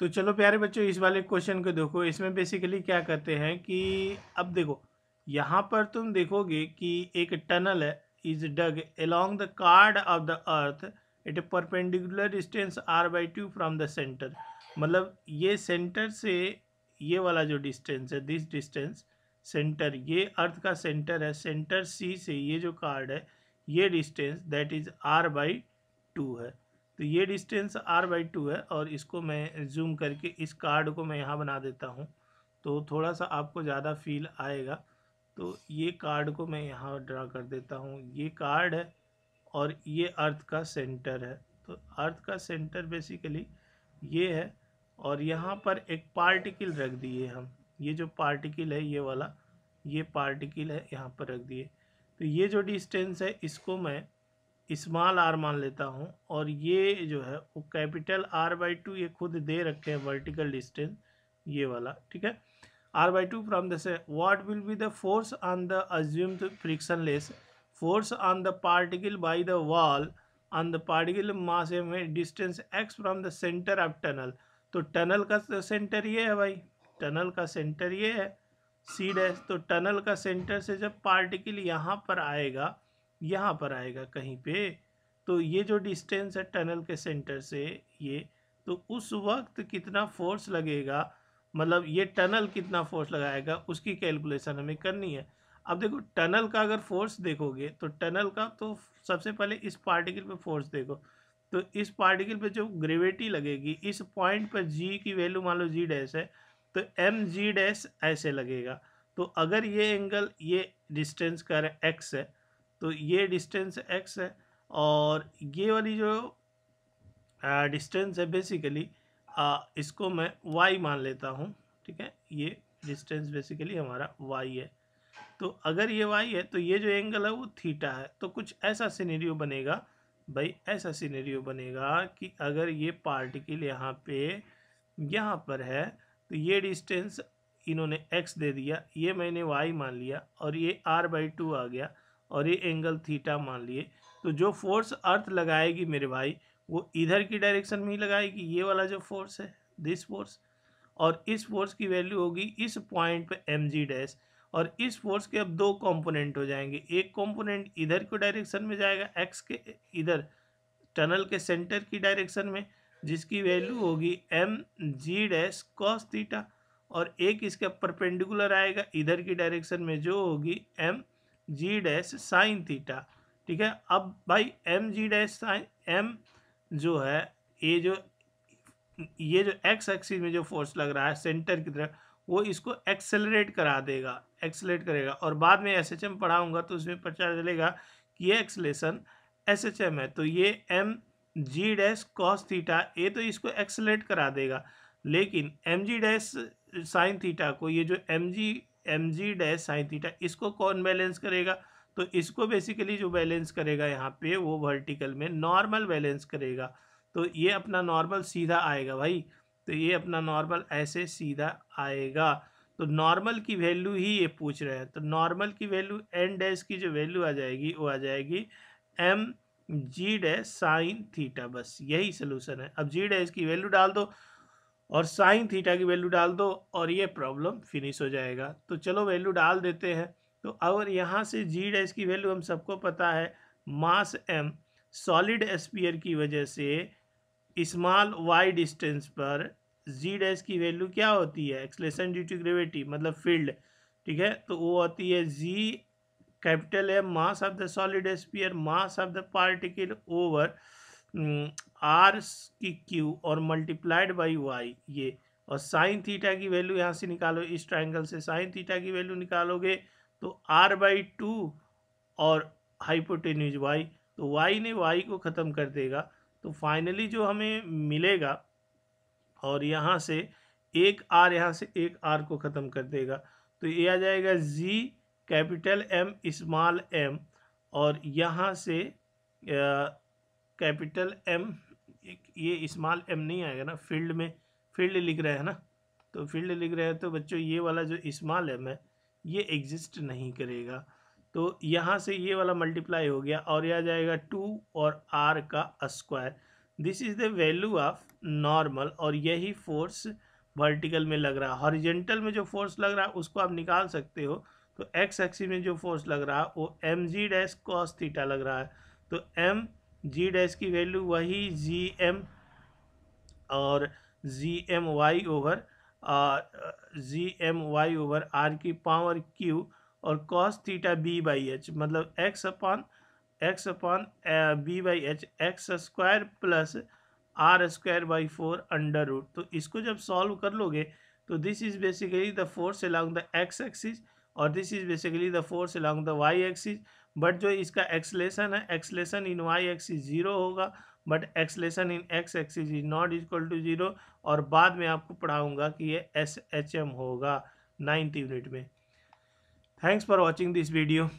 तो चलो प्यारे बच्चों इस वाले क्वेश्चन को देखो इसमें बेसिकली क्या करते हैं कि अब देखो यहाँ पर तुम देखोगे कि एक टनल है is dug along the chord of the earth it a perpendicular distance R by two from the centre मतलब ये सेंटर से ये वाला जो डिस्टेंस है दिस डिस्टेंस सेंटर ये अर्थ का सेंटर है सेंटर सी से ये जो कार्ड है ये distance that is R by two है तो ये डिस्टेंस आर बाई टू है और इसको मैं जूम करके इस कार्ड को मैं यहाँ बना देता हूँ तो थोड़ा सा आपको ज़्यादा फील आएगा तो ये कार्ड को मैं यहाँ ड्रा कर देता हूँ ये कार्ड है और ये अर्थ का सेंटर है तो अर्थ का सेंटर बेसिकली ये है और यहाँ पर एक पार्टिकल रख दिए हम ये जो पार्टिकल है ये वाला ये पार्टिकल है यहाँ पर रख दिए तो ये जो डिस्टेंस है इसको मैं स्मॉल आर मान लेता हूँ और ये जो है वो कैपिटल आर बाई टू ये खुद दे रखे हैं वर्टिकल डिस्टेंस ये वाला ठीक है R by two from the what will be the force on the assumed less force on the particle by the wall on the particle mass में distance X from the centre of tunnel तो tunnel का centre तो ये है भाई tunnel का centre ये है सी डैश तो टनल का सेंटर से जब पार्टिकल यहाँ पर आएगा यहाँ पर आएगा कहीं पे तो ये जो डिस्टेंस है टनल के सेंटर से ये तो उस वक्त कितना फोर्स लगेगा मतलब ये टनल कितना फोर्स लगाएगा उसकी कैलकुलेशन हमें करनी है अब देखो टनल का अगर फोर्स देखोगे तो टनल का तो सबसे पहले इस पार्टिकल पे फोर्स देखो तो इस पार्टिकल पे जो ग्रेविटी लगेगी इस पॉइंट पर जी की वैल्यू मान लो जी डैश है तो एम जी डैश ऐसे लगेगा तो अगर ये एंगल ये डिस्टेंस का एक्स है तो ये डिस्टेंस एक्स है और ये वाली जो डिस्टेंस है बेसिकली आ, इसको मैं वाई मान लेता हूँ ठीक है ये डिस्टेंस बेसिकली हमारा वाई है तो अगर ये वाई है तो ये जो एंगल है वो थीटा है तो कुछ ऐसा सीनेरियो बनेगा भाई ऐसा सीनेरियो बनेगा कि अगर ये पार्टिकल यहाँ पे यहाँ पर है तो ये डिस्टेंस इन्होंने एक्स दे दिया ये मैंने वाई मान लिया और ये आर बाई टू आ गया और ये एंगल थीटा मान लिए तो जो फोर्स अर्थ लगाएगी मेरे भाई वो इधर की डायरेक्शन में ही लगाएगी ये वाला जो फोर्स है दिस फोर्स और इस फोर्स की वैल्यू होगी इस पॉइंट पे एम जी डैश और इस फोर्स के अब दो कंपोनेंट हो जाएंगे एक कंपोनेंट इधर के डायरेक्शन में जाएगा एक्स के इधर टनल के सेंटर की डायरेक्शन में जिसकी वैल्यू होगी M G dash cos theta और एक इसका परपेंडिकुलर आएगा इधर की डायरेक्शन में जो होगी M G dash sine theta ठीक है अब भाई M G dash sine M जो है ये जो ये जो एक्स एक्सिस में जो फोर्स लग रहा है सेंटर की तरफ वो इसको एक्सेलरेट करा देगा एक्सेलरेट करेगा और बाद में एस एच एम पढ़ाऊँगा तो उसमें पता चलेगा कि ये एक्सलेशन एस एच एम है तो ये M G dash cos theta ये तो इसको एक्सेलरेट करा देगा लेकिन M G dash sine theta को ये जो M G M G dash sine theta इसको कौन बैलेंस करेगा तो इसको बेसिकली जो बैलेंस करेगा यहाँ पे वो वर्टिकल में नॉर्मल बैलेंस करेगा तो ये अपना नॉर्मल सीधा आएगा भाई तो ये अपना नॉर्मल ऐसे सीधा आएगा तो नॉर्मल की वैल्यू ही ये पूछ रहे हैं तो नॉर्मल की वैल्यू एन डैश की जो वैल्यू आ जाएगी वो आ जाएगी M G dash sine theta बस यही सोल्यूशन है अब जी डैश की वैल्यू डाल दो और साइन थीटा की वैल्यू डाल दो और ये प्रॉब्लम फिनिश हो जाएगा तो चलो वैल्यू डाल देते हैं तो और यहाँ से जी डैश की वैल्यू हम सबको पता है मास एम सॉलिड स्पीयर की वजह से स्मॉल वाई डिस्टेंस पर जी डैश की वैल्यू क्या होती है एक्सलेशन ड्यू टू ग्रेविटी मतलब फील्ड ठीक है तो वो होती है G capital M mass of the solid sphere mass of the particle over R की क्यू और मल्टीप्लाइड बाई वाई ये और साइन थीटा की वैल्यू यहाँ से निकालो इस ट्राइंगल से साइन थीटा की वैल्यू निकालोगे तो आर बाई टू और हाइपोटेन्यूज वाई तो वाई ने वाई को ख़त्म कर देगा तो फाइनली जो हमें मिलेगा और यहाँ से एक आर यहाँ से एक आर को ख़त्म कर देगा तो ये आ जाएगा G capital M small M और यहाँ से कैपिटल एम ये स्मॉल एम नहीं आएगा ना फील्ड में फील्ड लिख रहे हैं ना तो फील्ड लिख रहे हैं तो बच्चों ये वाला जो स्मॉल एम है ये एग्जिस्ट नहीं करेगा तो यहाँ से ये वाला मल्टीप्लाई हो गया और यह आ जाएगा टू और आर का square this is the value of normal और यही फोर्स वर्टिकल में लग रहा है हॉरिजेंटल में जो फोर्स लग रहा है उसको आप निकाल सकते हो तो एक्स एक्सी में जो फोर्स लग रहा है वो M G dash cos theta लग रहा है तो एम जी डैश की वैल्यू वही जी एम और G M Y over G M Y over R की पावर क्यू और cos theta B by H मतलब X upon X upon B by H X square plus R square by four under root तो इसको जब solve कर लोगे तो this is basically the force along the X axis और this is basically the force along the Y axis but जो इसका acceleration है acceleration in Y axis zero होगा but acceleration in X axis is not equal to zero और बाद में आपको पढ़ाऊंगा कि ये एस एच एम होगा नाइन्थ यूनिट में thanks for watching this video